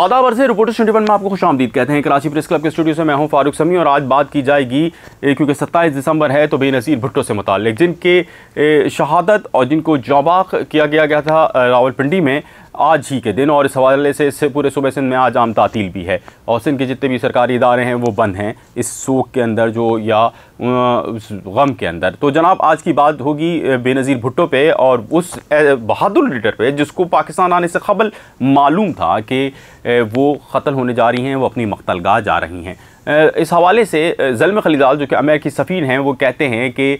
आदाब से reporters twenty में आपको खुश आमदीद कहते हैं कराची प्रेस क्लब के स्टूडियो से मैं हूं फारूक समी और आज बात की जाएगी क्योंकि सत्ताईस दिसंबर है तो बेनज़ीर भुट्टो से मुतल जिनके शहादत और जिनको जौबाक किया गया गया था रावलपिंडी में आज ही के दिन और इस हवाले से इससे पूरे सूबे सिंध में आज आम तातील भी है और सिंध के जितने भी सरकारी इदारे हैं वो बंद हैं इस शोक के अंदर जो या गम के अंदर तो जनाब आज की बात होगी बेनज़ीर भुट्टो पे और उस बहादुर लीडर पे जिसको पाकिस्तान आने से कबल मालूम था कि वो ख़त्ल होने जा रही हैं वो अपनी मख्तलगा जा रही हैं इस हवाले से जलम खलीदाल जो कि अमेरिकी सफ़ीर हैं वो कहते हैं कि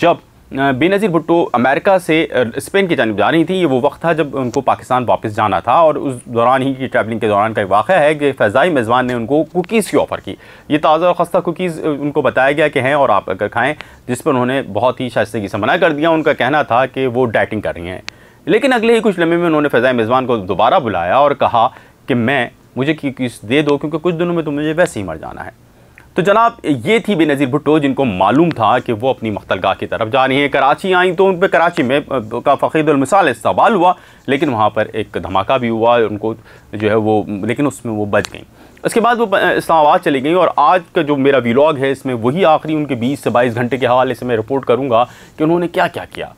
जब बेनज़ीर भुट्टो अमेरिका से स्पेन की जानब जा रही थी ये वो वक्त था जब उनको पाकिस्तान वापस जाना था और उस दौरान ही की ट्रैवलिंग के दौरान का एक वाक़ है कि फैज़ाई मेज़बान ने उनको कुकीज़ की ऑफ़र की ये ताज़ा और खस्ता कुकीज़ उनको बताया गया कि हैं और आप अगर खाएँ जिस पर उन्होंने बहुत ही शास्त्र से मना कर दिया उनका कहना था कि वो डाइटिंग कर रही हैं लेकिन अगले ही कुछ लम्हे में उन्होंने फैज़ाई मेज़बान को दोबारा बुलाया और कहा कि मैं मुझे कुकीज़ दे दो क्योंकि कुछ दिनों में तो मुझे वैसे ही मर जाना है तो जनाब ये थी बेनज़ीर भुट्टो जिनको मालूम था कि वो अपनी मख्तलगा की तरफ जा रही हैं कराची आई तो उन पर कराची में का फ़कीदुलमिसाल इस्तेमाल हुआ लेकिन वहाँ पर एक धमाका भी हुआ उनको जो है वो लेकिन उसमें वो बच गई उसके बाद वो इस्लामाबाद चली गई और आज का जो मेरा वीलाग है इसमें वही आखिरी उनके बीस से बाईस घंटे के हवाले से मैं रिपोर्ट करूँगा कि उन्होंने क्या क्या किया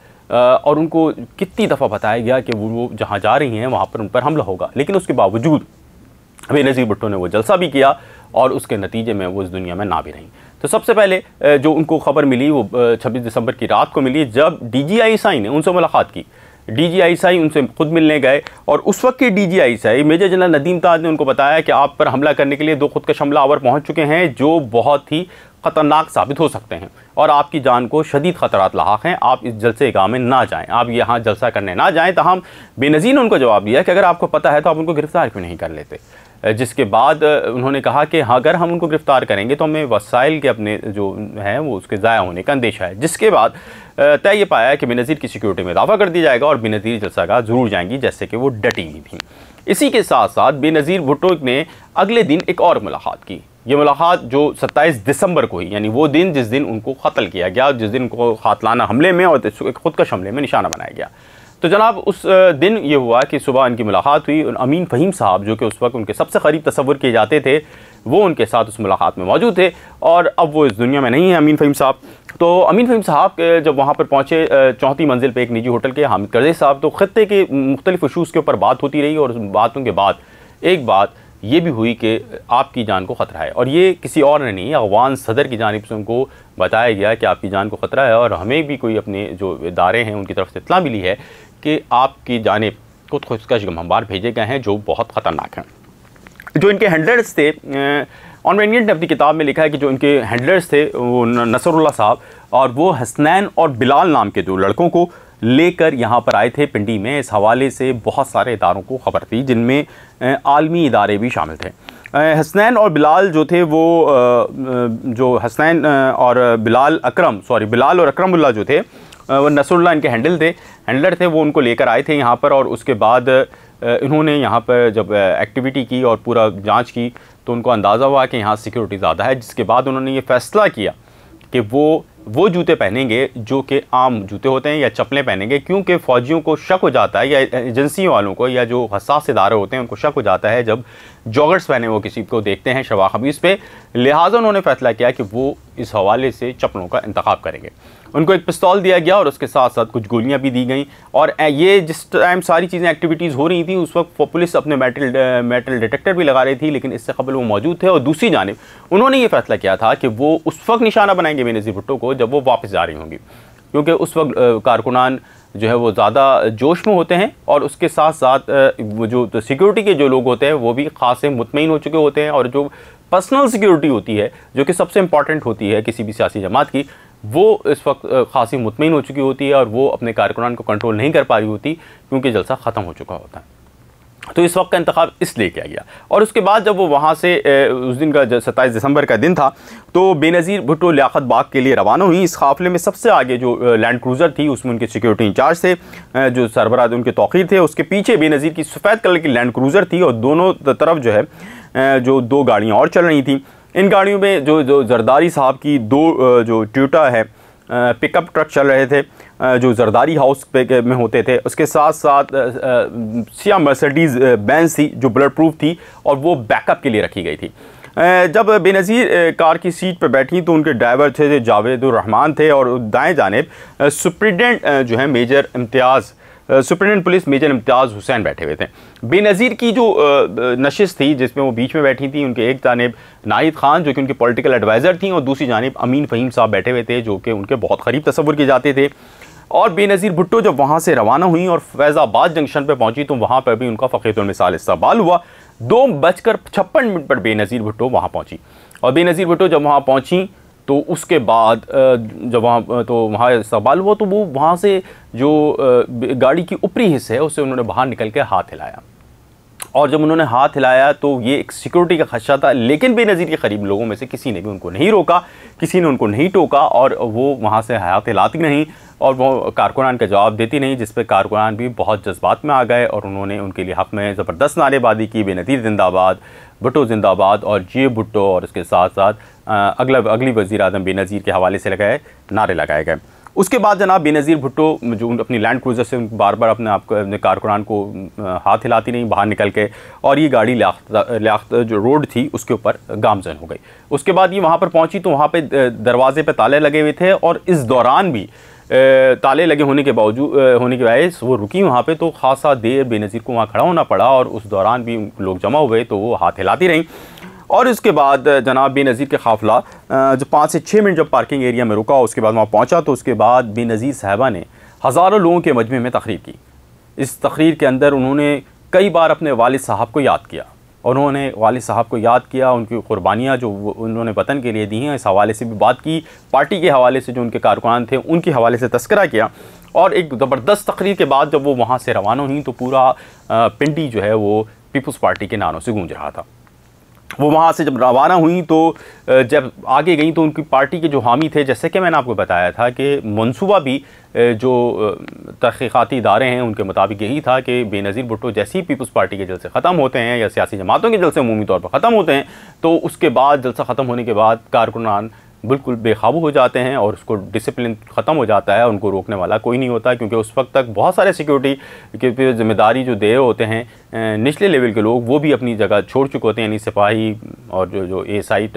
और उनको कितनी दफ़ा बताया गया कि वो जहाँ जा रही हैं वहाँ पर उन पर हमला होगा लेकिन उसके बावजूद बेनज़ीर भुट्टो ने वो जलसा भी किया और उसके नतीजे में वो इस दुनिया में ना भी रहीं तो सबसे पहले जो उनको खबर मिली वो 26 दिसंबर की रात को मिली जब डी जी आई साई ने उनसे मुलाकात की डी जी आई साई उनसे खुद मिलने गए और उस वक्त के D G I S I major general Nadeem Taj ने उनको बताया कि आप पर हमला करने के लिए दो खुदकश हमला आवर पहुँच चुके हैं जो बहुत ही ख़तरनाक साबित हो सकते हैं और आपकी जान को शदीद ख़तरा लाक हैं आप इस जलसे गाँव में ना जाएँ आप यहाँ जलसा करने ना जाएँ तहम बेनज़ीर ने उनको जवाब दिया कि अगर आपको पता है तो आप उनको गिरफ़्तार क्यों नहीं कर लेते जिसके बाद उन्होंने कहा कि हाँ अगर हम उनको गिरफ़्तार करेंगे तो हमें वसाइल के अपने जो हैं वो उसके ज़ाया होने का अंदेशा है जिसके बाद तय ये पाया कि बेनज़ीर की सिक्योरिटी में इजाफा कर दिया जाएगा और बेनज़ीर जलसागा ज़रूर जाएंगी जैसे कि वो डटी हुई थी इसी के साथ साथ बेनज़ीर भुट्टो ने अगले दिन एक और मुलाकात की ये मुलाकात जो 27 दिसंबर को ही यानी वो दिन जिस दिन उनको कत्ल किया गया जिस दिन उनको खातलाना हमले में और खुदकश हमले में निशाना बनाया गया तो जनाब उस दिन ये हुआ कि सुबह उनकी मुलाकात हुई अमीन फ़हीम साहब जो कि उस वक्त उनके सबसे करीब तस्वर किए जाते थे वो उनके साथ उस मुलाकात में मौजूद थे और अब वो इस दुनिया में नहीं है अमीन फ़हीम साहब तो अमीन फ़हीम साहब जब वहाँ पर पहुँचे चौथी मंजिल पर एक निजी होटल के हामिद करजे साहब तो ख़त्े के मुख्तलिफ इशूज़ के ऊपर बात होती रही और उस बातों के बाद एक बात ये भी हुई कि आपकी जान को ख़तरा है और ये किसी और ने नहीं अफगान सदर की जानब से उनको बताया गया कि आपकी जान को ख़तरा है और हमें भी कोई अपने जो इदारे हैं उनकी तरफ से इतला मिली है कि आपकी जानब कुछ खुदकश गंबार भेजे गए हैं जो बहुत ख़तरनाक हैं जो इनके हैंडलर्स थे ऑन इंडियन ने अपनी किताब में लिखा है कि जो इनके हैंडलर्स थे वो नसरुल्ला साहब और वो हसनैन और बिलाल नाम के दो लड़कों को लेकर यहाँ पर आए थे पिंडी में इस हवाले से बहुत सारे इदारों को ख़बर थी जिनमें आलमी इदारे भी शामिल थे हसनैन और बिलाल जो थे वो जो हसनैन और बिलाल अकरम सॉरी बिलाल और अकरमुल्ला जो थे वो नसरुल्ला इनके हैंडल थे हैंडलर थे वो उनको लेकर आए थे यहाँ पर और उसके बाद इन्होंने यहाँ पर जब एक्टिविटी की और पूरा जांच की तो उनको अंदाज़ा हुआ कि यहाँ सिक्योरिटी ज़्यादा है जिसके बाद उन्होंने ये फ़ैसला किया कि वो वो जूते पहनेंगे जो कि आम जूते होते हैं या चप्पलें पहनेंगे क्योंकि फ़ौजियों को शक हो जाता है या एजेंसी वालों को या जो हसास इदारे होते हैं उनको शक हो जाता है जब जॉगर्स पहने वो किसी को देखते हैं शवा खबीस पर लिहाजा उन्होंने फैसला किया कि वो इस हवाले से चप्पलों का इंतखब करेंगे उनको एक पिस्तौल दिया गया और उसके साथ साथ कुछ गोलियां भी दी गई और ये जिस टाइम सारी चीज़ें एक्टिविटीज़ हो रही थी उस वक्त पुलिस अपने मेटल मेटल डिटेक्टर भी लगा रही थी लेकिन इससे कबल वो मौजूद थे और दूसरी जानब उन्होंने ये फैसला किया था कि वो उस वक्त निशाना बनाएंगे बेनज़ी भुट्टो को जब वो वापस जा रही होंगी क्योंकि उस वक्त कारकुनान जो है वो ज़्यादा जोश में होते हैं और उसके साथ साथ जो तो सिक्योरिटी के जो लोग होते हैं वो भी खासे मुतमिन हो चुके होते हैं और जो पर्सनल सिक्योरिटी होती है जो कि सबसे इम्पॉर्टेंट होती है किसी भी सियासी जमात की वो इस वक्त खासी मुतमिन हो चुकी होती है और वो अपने कारकुनान को कंट्रोल नहीं कर पा रही होती क्योंकि जलसा ख़त्म हो चुका होता है तो इस वक्त का इंतखब इसलिए किया गया और उसके बाद जब वो वहाँ से उस दिन का सत्ताईस दिसंबर का दिन था तो बेनज़ीर भुट्टो लियात बाग के लिए रवाना हुई इस काफ़िले में सबसे आगे जो लैंड क्रूज़र थी उसमें उनके सिक्योरिटी इंचार्ज थे जो सरबराज उनके तोखीर थे उसके पीछे बेनज़ीर की सफ़ेद कलर की लैंड क्रूज़र थी और दोनों तरफ जो है जो दो गाड़ियाँ और चल रही थी इन गाड़ियों में जो जो जरदारी साहब की दो जो ट्यूटा है पिकअप ट्रक चल रहे थे जो जरदारी हाउस पे में होते थे उसके साथ साथ सिया मर्सडीज़ बैंस थी जो ब्लड प्रूफ थी और वो बैकअप के लिए रखी गई थी जब बेनज़ीर कार की सीट पर बैठी तो उनके ड्राइवर थे जावेद रहमान थे और दाएं जानब सुप्रिडेंट जो है major Imtiaz superintendent police major Imtiaz Hussain बैठे हुए थे बेनज़ीर की जो नशिश थी जिसमें वो बीच में बैठी थी उनके एक जानब नाहिद खान जो कि उनके पॉलिटिकल एडवाइज़र थी और दूसरी जानब अमीन फ़हीम साहब बैठे हुए थे जो कि उनके बहुत करीब तस्वुर किए जाते थे और बेनज़ीर भुट्टो जब वहाँ से रवाना हुई और फैज़ाबाद जंक्शन पर पहुँची तो वहाँ पर भी उनका मिसाल इस्तेमाल हुआ दो बजकर छप्पन मिनट पर बेनज़ीर भुट्टो वहाँ पहुँची और बेनज़ीर भुट्टो जब वहाँ पहुँची तो उसके बाद जब वहाँ तो वहाँ सवाल हुआ तो वो वहाँ से जो गाड़ी की ऊपरी हिस्से है उससे उन्होंने बाहर निकल के हाथ हिलाया और जब उन्होंने हाथ हिलाया तो ये एक सिक्योरिटी का खदशा था लेकिन बेनज़ीर के करीब लोगों में से किसी ने भी उनको नहीं रोका किसी ने उनको नहीं टोका और वो वहाँ से हाथ हिलाती नहीं और वो कारकुनान का जवाब देती नहीं जिस पर कारकुनान भी बहुत जज्बात में आ गए और उन्होंने उनके लिए हक़ में ज़बरदस्त नारेबाजी की बेनज़ीर जिंदाबाद भुटो जिंदाबाद और जे भुट्टो और इसके साथ साथ अगला अगली वज़ी अजम बेनज़ीर के हवाले से लगाए नारे लगाए गए उसके बाद जनाब बेनज़ीर भुट्टो जो अपनी लैंड क्रूज़र से बार बार अपने आप अपने कारकुनान को हाथ हिलाती नहीं बाहर निकल के और ये गाड़ी लिया जो रोड थी उसके ऊपर गामजन हो गई उसके बाद ये वहाँ पर पहुँची तो वहाँ पर दरवाजे पर ताले लगे हुए थे और इस दौरान भी ताले लगे होने के बावजूद होने के बायस वो रुकी वहाँ पे तो खासा देर बेनज़ीर को वहाँ खड़ा होना पड़ा और उस दौरान भी लोग जमा हुए तो वो हाथ हिलाती रहीं और इसके बाद जनाब बेनज़ीर के काफिला जब पाँच से छः मिनट जब पार्किंग एरिया में रुका उसके बाद वहाँ पहुँचा तो उसके बाद बेनज़ीर साहबा ने हज़ारों लोगों के मजमे में तकरीर की इस तकरीर के अंदर उन्होंने कई बार अपने वालद साहब को याद किया उन्होंने वाल साहब को याद किया उनकी कुर्बानियाँ जो उन्होंने वतन के लिए दी हैं इस हवाले से भी बात की पार्टी के हवाले से जो उनके कारकुनान थे उनके हवाले से तस्करा किया और एक ज़बरदस्त तकरीर के बाद जब वो वहाँ से रवाना हुई तो पूरा पिंडी जो है वो पीपल्स पार्टी के नारों से गूंज रहा था वो वहाँ से जब रवाना हुई तो जब आगे गई तो उनकी पार्टी के जो हामी थे जैसे कि मैंने आपको बताया था कि मनसूबा भी जो तहकीक़ती इदारे हैं उनके मुताबिक यही था कि बेनज़ीर भुट्टो जैसे ही पीपल्स पार्टी के जलसे ख़त्म होते हैं या सियासी जमातों के जलसे अमूमी तौर पर ख़त्म होते हैं तो उसके बाद जलसा ख़त्म होने के बाद कारकुनान बिल्कुल बेकाबू हो जाते हैं और उसको डिसिप्लिन ख़त्म हो जाता है उनको रोकने वाला कोई नहीं होता क्योंकि उस वक्त तक बहुत सारे सिक्योरिटी के जिम्मेदारी जो दे होते हैं निचले लेवल के लोग वो भी अपनी जगह छोड़ चुके होते हैं यानी सिपाही और जो जो एस आई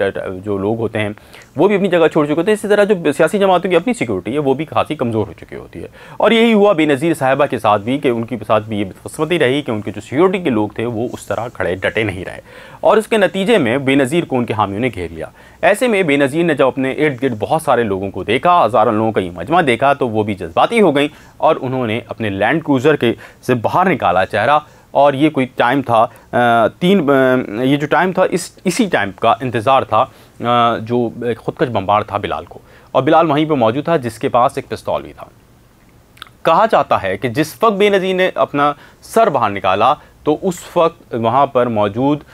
जो लोग होते हैं वो भी अपनी जगह छोड़ चुके होते हैं इसी तरह जो सियासी जमातों की अपनी सिक्योरिटी है वो भी खासी कमज़ोर हो चुकी होती है और यही हुआ बेनज़ीर साहिबा के साथ भी कि उनके साथ भी ये बदकस्मती रही कि उनके जो सिक्योरिटी के लोग थे वो उस तरह खड़े डटे नहीं रहे और उसके नतीजे में बेनज़ीर को उनके हामियों ने घेर लिया ऐसे में बेनज़ीर ने जब अपने इर्द गिर्द बहुत सारे लोगों को देखा हज़ारों लोगों का ये मजमा देखा तो वो भी जज्बाती हो गई और उन्होंने अपने लैंड क्रूज़र के से बाहर निकाला चेहरा और ये कोई टाइम था तीन ये जो टाइम था इस इसी टाइम का इंतज़ार था जो खुदकश बम्बार था बिलाल को और बिलाल वहीं पर मौजूद था जिसके पास एक पिस्तौल भी था कहा जाता है कि जिस वक्त बेनज़ीर ने अपना सर बाहर निकाला तो उस वक्त वहाँ पर मौजूद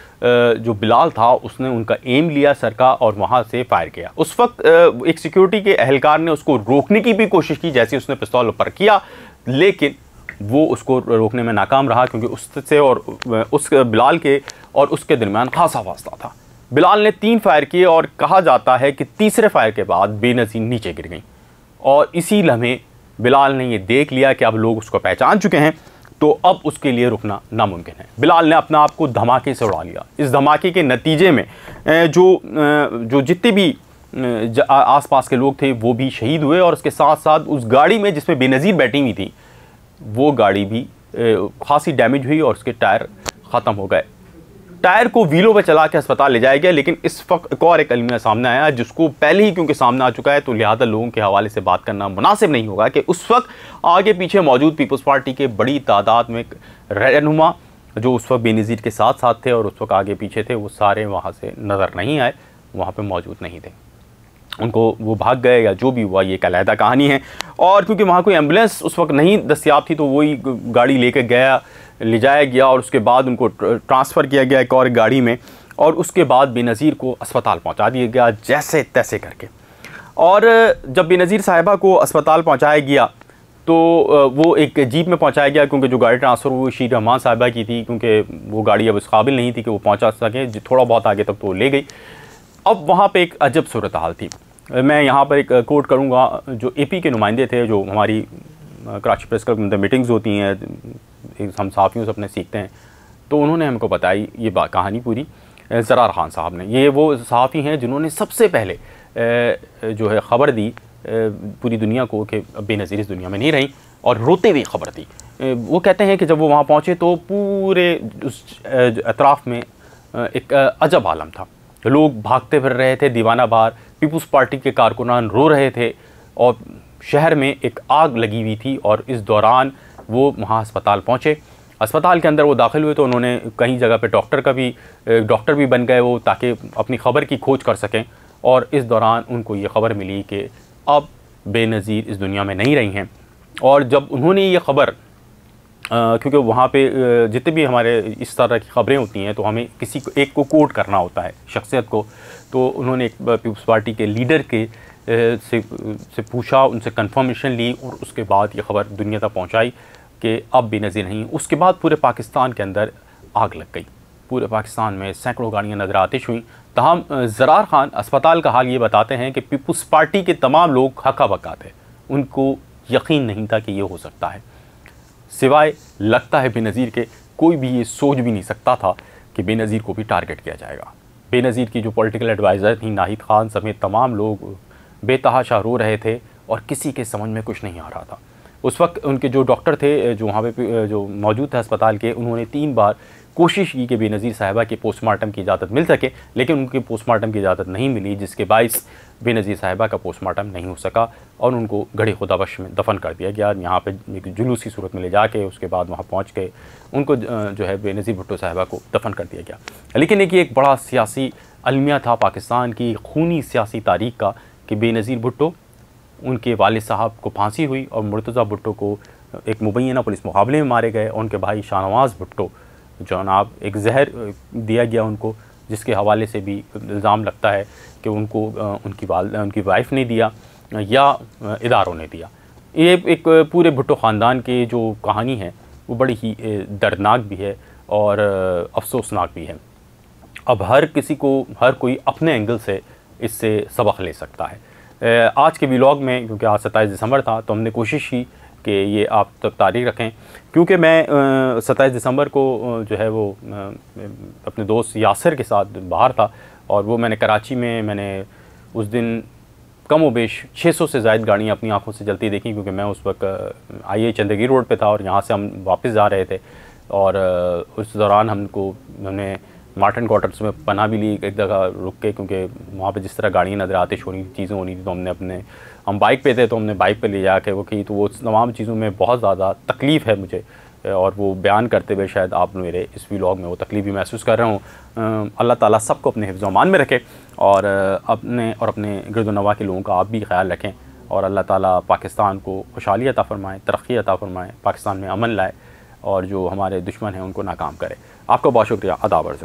जो बिलाल था उसने उनका एम लिया सर का और वहाँ से फायर किया उस वक्त एक सिक्योरिटी के अहलकार ने उसको रोकने की भी कोशिश की जैसे उसने पिस्तौल ऊपर किया लेकिन वो उसको रोकने में नाकाम रहा क्योंकि उससे और उस बिलाल के और उसके दरमियान खासा वास्ता था बिलाल ने तीन फायर किए और कहा जाता है कि तीसरे फायर के बाद बेनज़ीर नीचे गिर गई और इसी लम्हे बिलाल ने ये देख लिया कि अब लोग उसको पहचान चुके हैं तो अब उसके लिए रुकना नामुमकिन है बिलाल ने अपना आप को धमाके से उड़ा लिया इस धमाके के नतीजे में जो जो जितने भी आसपास के लोग थे वो भी शहीद हुए और उसके साथ साथ उस गाड़ी में जिसमें बेनज़ीर बैठी हुई थी वो गाड़ी भी खासी डैमेज हुई और उसके टायर ख़त्म हो गए टायर को व्हीलों पर चला के अस्पताल ले जाया गया लेकिन इस वक्त एक और एक अलमिया सामने आया जिसको पहले ही क्योंकि सामने आ चुका है तो लिहाजा लोगों के हवाले से बात करना मुनासिब नहीं होगा कि उस वक्त आगे पीछे मौजूद पीपल्स पार्टी के बड़ी तादाद में रहनुमा जो उस वक्त बेनज़ीर के साथ साथ थे और उस वक्त आगे पीछे थे वो सारे वहाँ से नज़र नहीं आए वहाँ पर मौजूद नहीं थे उनको वो भाग गए या जो भी हुआ ये एक अलहदा कहानी है और क्योंकि वहाँ कोई एम्बुलेंस उस वक्त नहीं दस्तियाब थी तो वही गाड़ी लेके गया ले जाया गया और उसके बाद उनको ट्रांसफ़र किया गया एक और गाड़ी में और उसके बाद बेनज़ीर को अस्पताल पहुँचा दिया गया जैसे तैसे करके और जब बेनज़ीर साहिबा को अस्पताल पहुँचाया गया तो वो एक जीप में पहुँचाया गया क्योंकि जो गाड़ी ट्रांसफ़र हुई शीर रहमान साहिबा की थी क्योंकि वो गाड़ी अब उस काबिल नहीं थी कि वो पहुँचा सकें थोड़ा बहुत आगे तक तो ले गई अब वहाँ पर एक अजब सूरत हाल थी मैं यहाँ पर एक कोट करूँगा जो पी के नुमाइंदे थे जो हमारी कराची प्रेस क्लब में मीटिंग्स होती हैं हम साफियों से अपने सीखते हैं तो उन्होंने हमको बताई ये कहानी पूरी ज़रार ख़ान साहब ने ये वो सहाफ़ी हैं जिन्होंने सबसे पहले जो है ख़बर दी पूरी दुनिया को कि बेनज़ीर इस दुनिया में नहीं रही और रोते हुए ख़बर दी वो कहते हैं कि जब वो वहाँ पहुँचे तो पूरे उस अतराफ़ में एक अजब आलम था लोग भागते फिर रहे थे दीवाना बाहर पीपुल्स पार्टी के कारकुनान रो रहे थे और शहर में एक आग लगी हुई थी और इस दौरान वो वहाँ अस्पताल पहुँचे अस्पताल के अंदर वो दाखिल हुए तो उन्होंने कहीं जगह पे डॉक्टर का भी डॉक्टर भी बन गए वो ताकि अपनी ख़बर की खोज कर सकें और इस दौरान उनको ये ख़बर मिली कि अब बेनज़ीर इस दुनिया में नहीं रही हैं और जब उन्होंने ये ख़बर क्योंकि वहाँ पे जितने भी हमारे इस तरह की खबरें होती हैं तो हमें किसी को एक को कोट करना होता है शख्सियत को तो उन्होंने एक पीपल्स पार्टी के लीडर के से से पूछा उनसे कंफर्मेशन ली और उसके बाद ये खबर दुनिया तक पहुँचाई कि अब भी नज़र नहीं उसके बाद पूरे पाकिस्तान के अंदर आग लग गई पूरे पाकिस्तान में सैकड़ों गाड़ियाँ नजर आतिश हुई तहम ज़रार खान अस्पताल का हाल ये बताते हैं कि पीपल्स पार्टी के तमाम लोग हका बका थे उनको यकीन नहीं था कि ये हो सकता है सिवाय लगता है बेनज़ीर के कोई भी ये सोच भी नहीं सकता था कि बेनज़ीर को भी टारगेट किया जाएगा बेनज़ीर की जो पॉलिटिकल एडवाइज़र थी नाहिद खान समेत तमाम लोग बेतहाशा रो रहे थे और किसी के समझ में कुछ नहीं आ रहा था उस वक्त उनके जो डॉक्टर थे जो वहाँ पे जो मौजूद थे अस्पताल के उन्होंने तीन बार कोशिश की कि बेनज़ीर साहिबा के पोस्टमार्टम की इजाज़त मिल सके लेकिन उनकी पोस्टमार्टम की इजाज़त नहीं मिली जिसके बायस बेनज़ीर साहिबा का पोस्टमार्टम नहीं हो सका और उनको गढ़े खुदाबश में दफन कर दिया गया यहाँ पे एक जुलूस की सूरत में ले जाके उसके बाद वहाँ पहुँच के उनको जो है बेनज़ीर भुट्टो साहिबा को दफन कर दिया गया लेकिन एक ये एक बड़ा सियासी अलमिया था पाकिस्तान की खूनी सियासी तारीख का कि बेनज़ीर भुट्टो उनके वाल साहब को फांसी हुई और मुर्तज़ा भुट्टो को एक मुबैना पुलिस मुकाबले में मारे गए उनके भाई शाहनवाज भुट्टो जनाब एक जहर दिया गया उनको जिसके हवाले से भी इल्ज़ाम लगता है कि उनको उनकी वाल उनकी वाइफ ने दिया या इदारों ने दिया ये एक पूरे भुट्टो ख़ानदान की जो कहानी है वो बड़ी ही दर्दनाक भी है और अफसोसनाक भी है अब हर किसी को हर कोई अपने एंगल से इससे सबक ले सकता है आज के व्लॉग में क्योंकि आज सत्ताईस दिसंबर था तो हमने कोशिश की कि ये आप तक तारीख रखें क्योंकि मैं सत्ताईस दिसंबर को जो है वो अपने दोस्त यासर के साथ बाहर था और वो मैंने कराची में मैंने उस दिन कम उबेश 600 से जायद गाड़ियाँ अपनी आंखों से जलती देखी क्योंकि मैं उस वक्त आई आई रोड पे था और यहाँ से हम वापस जा रहे थे और उस दौरान हमको हमने मार्टन क्वार्टर्स में पना भी ली एक जगह रुक के क्योंकि वहाँ पे जिस तरह गाड़ियाँ नज़र आती हो चीज़ें होनी थी तो हमने अपने हम बाइक पे थे तो हमने बाइक पे ले जा वो की तो वो तमाम चीज़ों में बहुत ज़्यादा तकलीफ़ है मुझे और वो बयान करते हुए शायद आप मेरे इस व्लॉग में वो तकलीफ भी महसूस कर रहा हूँ अल्लाह ताला सबको अपने हिफ्जमान में रखे और अपने और अपने गर्द के लोगों का आप भी ख्याल रखें और अल्लाह ताला पाकिस्तान को खुशहाली अता फ़रमाएँ तरक्की अता फ़रमाएँ पाकिस्तान में अमन लाए और जो हमारे दुश्मन हैं उनको नाकाम करे आपका बहुत शुक्रिया अदावर